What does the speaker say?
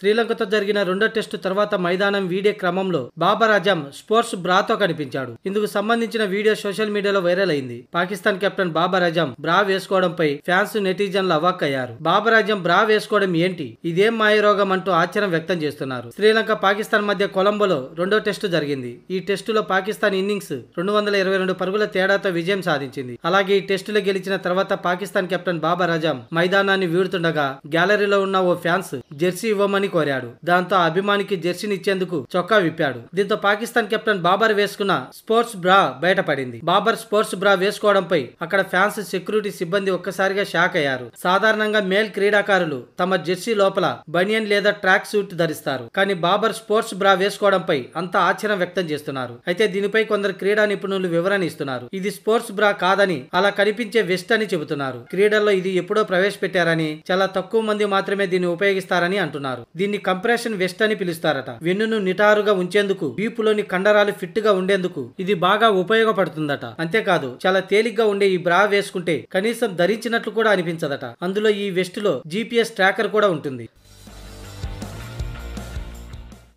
శ్రీలంకతో జరిగిన రెండో టెస్టు తర్వాత మైదానం వీడే క్రమంలో బాబర్ అజమ్ స్పోర్ట్స్ బ్రాతో కనిపించాడు ఇందుకు సంబంధించిన వీడియో సోషల్ మీడియాలో వైరల్ అయింది పాకిస్తాన్ కెప్టెన్ బాబర్ అజమ్ బ్రా వేసుకోవడంపై ఫ్యాన్స్ నెటిజన్లు అయ్యారు బాబర్ అజమ్ బ్రా వేసుకోవడం ఏంటి ఇదేం మాయరోగం అంటూ ఆశ్చర్యం వ్యక్తం చేస్తున్నారు శ్రీలంక పాకిస్తాన్ మధ్య కొలంబోలో రెండో టెస్టు జరిగింది ఈ టెస్టులో పాకిస్తాన్ ఇన్నింగ్స్ రెండు వందల ఇరవై రెండు పరుగుల తేడాతో విజయం సాధించింది అలాగే ఈ టెస్టులో గెలిచిన తర్వాత పాకిస్తాన్ కెప్టెన్ బాబర్ అజమ్ మైదానాన్ని వీడుతుండగా గ్యాలరీలో ఉన్న ఓ ఫ్యాన్స్ జెర్సీ ఇవ్వమని కోరాడు దాంతో అభిమానికి జెర్సీనిచ్చేందుకు చొక్కా విప్పాడు దీంతో పాకిస్తాన్ కెప్టెన్ బాబర్ వేసుకున్న స్పోర్ట్స్ బ్రా బయటపడింది బాబర్ స్పోర్ట్స్ బ్రా వేసుకోవడంపై అక్కడ ఫ్యాన్స్ సెక్యూరిటీ సిబ్బంది ఒక్కసారిగా షాక్ అయ్యారు సాధారణంగా మేల్ క్రీడాకారులు తమ జెర్సీ లోపల బనియన్ లేదా ట్రాక్ సూట్ ధరిస్తారు కానీ బాబర్ స్పోర్ట్స్ బ్రా వేసుకోవడంపై అంత ఆశ్చర్యం వ్యక్తం చేస్తున్నారు అయితే దీనిపై కొందరు క్రీడా నిపుణులు వివరణ ఇస్తున్నారు ఇది స్పోర్ట్స్ బ్రా కాదని అలా కనిపించే వెస్ట్ అని చెబుతున్నారు క్రీడల్లో ఇది ఎప్పుడో ప్రవేశపెట్టారని చాలా తక్కువ మంది మాత్రమే దీన్ని ఉపయోగిస్తారని అంటున్నారు దీన్ని కంప్రెషన్ వెస్ట్ అని పిలుస్తారట వెన్నును నిటారుగా ఉంచేందుకు వీపులోని కండరాలు ఫిట్ గా ఉండేందుకు ఇది బాగా ఉపయోగపడుతుందట అంతేకాదు చాలా తేలిగ్గా ఉండే ఈ బ్రా వేసుకుంటే కనీసం ధరించినట్లు కూడా అనిపించదట అందులో ఈ వెస్ట్ లో జీపీఎస్ ట్రాకర్ కూడా ఉంటుంది